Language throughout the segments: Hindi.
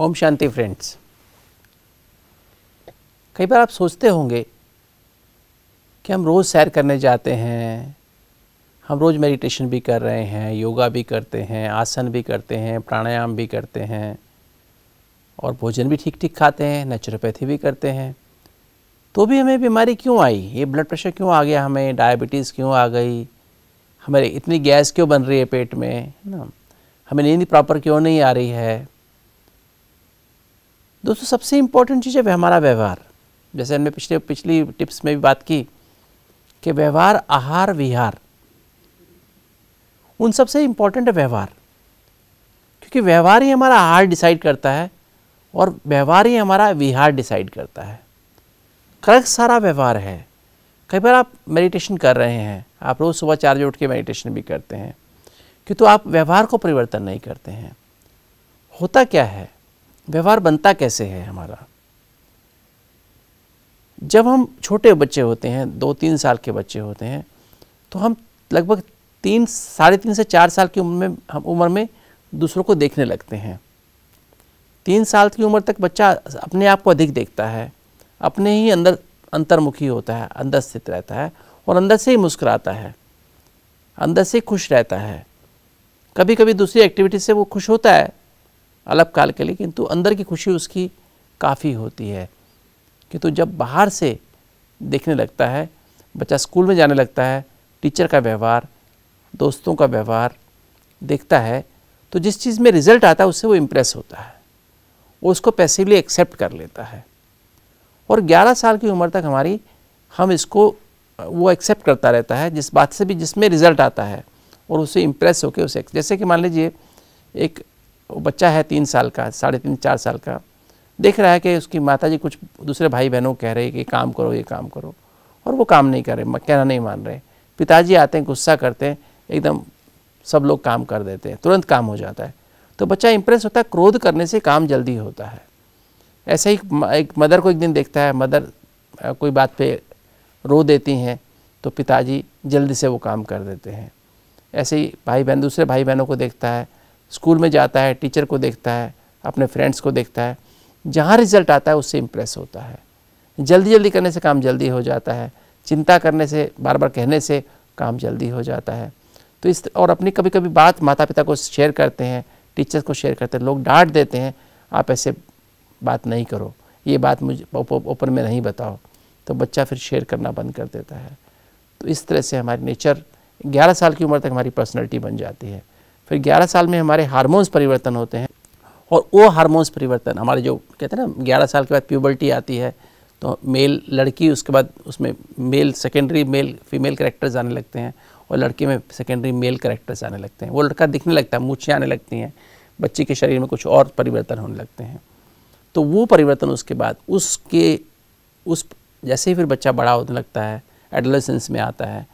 ओम शांति फ्रेंड्स कई बार आप सोचते होंगे कि हम रोज़ सैर करने जाते हैं हम रोज़ मेडिटेशन भी कर रहे हैं योगा भी करते हैं आसन भी करते हैं प्राणायाम भी करते हैं और भोजन भी ठीक ठीक खाते हैं नेचुरोपैथी भी करते हैं तो भी हमें बीमारी क्यों आई ये ब्लड प्रेशर क्यों आ गया हमें डायबिटीज़ क्यों आ गई हमारे इतनी गैस क्यों बन रही है पेट में ना हमें नींद प्रॉपर क्यों नहीं आ रही है दोस्तों सबसे इम्पोर्टेंट चीज़ है वह हमारा व्यवहार जैसे हमने पिछले पिछली टिप्स में भी बात की कि व्यवहार आहार विहार उन सबसे इम्पोर्टेंट है व्यवहार क्योंकि व्यवहार ही हमारा आहार डिसाइड करता है और व्यवहार ही हमारा विहार डिसाइड करता है कर्क सारा व्यवहार है कई बार आप मेडिटेशन कर रहे हैं आप रोज़ सुबह चार बजे उठ के मेडिटेशन भी करते हैं कि तो आप व्यवहार को परिवर्तन नहीं करते हैं होता क्या है व्यवहार बनता कैसे है हमारा जब हम छोटे बच्चे होते हैं दो तीन साल के बच्चे होते हैं तो हम लगभग तीन साढ़े तीन से चार साल की उम्र में हम उम्र में दूसरों को देखने लगते हैं तीन साल की उम्र तक बच्चा अपने आप को अधिक देखता है अपने ही अंदर अंतर्मुखी होता है अंदर स्थित रहता है और अंदर से ही मुस्कुराता है अंदर से खुश रहता है कभी कभी दूसरी एक्टिविटी से वो खुश होता है अलग काल के लिए किंतु अंदर की खुशी उसकी काफ़ी होती है किंतु जब बाहर से देखने लगता है बच्चा स्कूल में जाने लगता है टीचर का व्यवहार दोस्तों का व्यवहार देखता है तो जिस चीज़ में रिजल्ट आता है उससे वो इम्प्रेस होता है वो उसको पैसिवली एक्सेप्ट कर लेता है और 11 साल की उम्र तक हमारी हम इसको वो एक्सेप्ट करता रहता है जिस बात से भी जिसमें रिजल्ट आता है और उसे इम्प्रेस होकर उसे जैसे कि मान लीजिए एक वो बच्चा है तीन साल का साढ़े तीन चार साल का देख रहा है कि उसकी माता जी कुछ दूसरे भाई बहनों को कह रहे हैं कि काम करो ये काम करो और वो काम नहीं कर रहे कहना नहीं मान रहे पिताजी आते हैं गुस्सा करते हैं एकदम सब लोग काम कर देते हैं तुरंत काम हो जाता है तो बच्चा इम्प्रेस होता है क्रोध करने से काम जल्दी होता है ऐसे ही एक मदर को एक दिन देखता है मदर कोई बात पे रो देती हैं तो पिताजी जल्दी से वो काम कर देते हैं ऐसे ही भाई बहन दूसरे भाई बहनों को देखता है स्कूल में जाता है टीचर को देखता है अपने फ्रेंड्स को देखता है जहाँ रिजल्ट आता है उससे इम्प्रेस होता है जल्दी जल्दी करने से काम जल्दी हो जाता है चिंता करने से बार बार कहने से काम जल्दी हो जाता है तो इस और अपनी कभी कभी बात माता पिता को शेयर करते हैं टीचर्स को शेयर करते हैं लोग डांट देते हैं आप ऐसे बात नहीं करो ये बात मुझे ओपन में नहीं बताओ तो बच्चा फिर शेयर करना बंद कर देता है तो इस तरह से हमारी नेचर ग्यारह साल की उम्र तक हमारी पर्सनैलिटी बन जाती है फिर 11 साल में हमारे हार्मोन्स परिवर्तन होते हैं और वो हार्मोन्स परिवर्तन हमारे जो कहते हैं ना ग्यारह साल के बाद प्यूबर्टी आती है तो मेल लड़की उसके बाद उसमें male secondary male female characters आने लगते हैं और लड़के में सेकेंडरी मेल करेक्टर्स आने लगते हैं वो लड़का दिखने लगता है मूछें आने लगती हैं बच्चे के शरीर में कुछ और परिवर्तन होने लगते हैं तो वो परिवर्तन उसके बाद उसके उस जैसे ही फिर बच्चा बड़ा होने लगता है एडोलेसेंस में आता है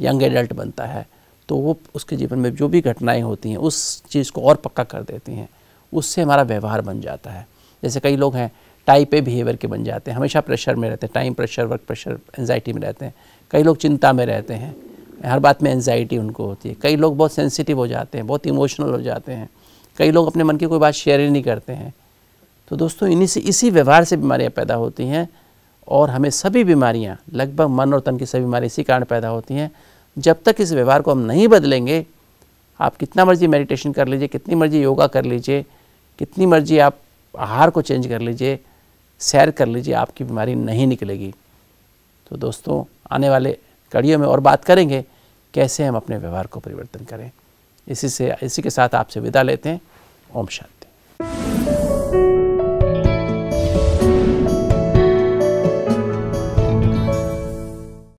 यंग एडल्ट बनता है तो वो उसके जीवन में जो भी घटनाएं होती हैं उस चीज़ को और पक्का कर देती हैं उससे हमारा व्यवहार बन जाता है जैसे कई लोग हैं टाइप ए बिहेवियर के बन जाते हैं हमेशा प्रेशर में रहते हैं time pressure work pressure anxiety में रहते हैं कई लोग चिंता में रहते हैं हर बात में एनजाइटी उनको होती है कई लोग बहुत सेंसिटिव हो जाते हैं बहुत इमोशनल हो जाते हैं कई लोग अपने मन की कोई बात शेयर ही नहीं करते हैं तो दोस्तों इन्हीं से इसी व्यवहार से बीमारियाँ पैदा होती हैं और हमें सभी बीमारियाँ लगभग मन और तन की सभी बीमारियाँ इसी कारण पैदा होती हैं जब तक इस व्यवहार को हम नहीं बदलेंगे आप कितना मर्जी मेडिटेशन कर लीजिए कितनी मर्जी योगा कर लीजिए कितनी मर्जी आप आहार को चेंज कर लीजिए सैर कर लीजिए आपकी बीमारी नहीं निकलेगी तो दोस्तों आने वाले कड़ियों में और बात करेंगे कैसे हम अपने व्यवहार को परिवर्तन करें इसी से इसी के साथ आपसे विदा लेते हैं ओम शांति